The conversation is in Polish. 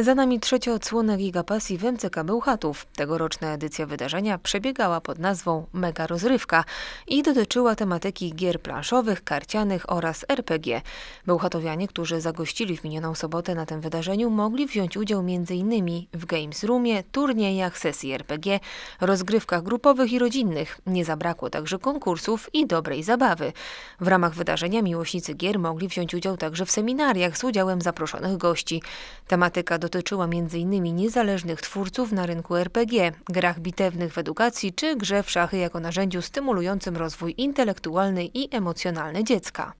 Za nami trzecia odsłona Giga Pasji w MCK Bełchatów. Tegoroczna edycja wydarzenia przebiegała pod nazwą Mega Rozrywka i dotyczyła tematyki gier planszowych, karcianych oraz RPG. Bełchatowianie, którzy zagościli w minioną sobotę na tym wydarzeniu, mogli wziąć udział m.in. w Games Roomie, turniejach, sesji RPG, rozgrywkach grupowych i rodzinnych. Nie zabrakło także konkursów i dobrej zabawy. W ramach wydarzenia miłośnicy gier mogli wziąć udział także w seminariach z udziałem zaproszonych gości. Tematyka do dotyczyła m.in. niezależnych twórców na rynku RPG, grach bitewnych w edukacji czy grze w szachy jako narzędziu stymulującym rozwój intelektualny i emocjonalny dziecka.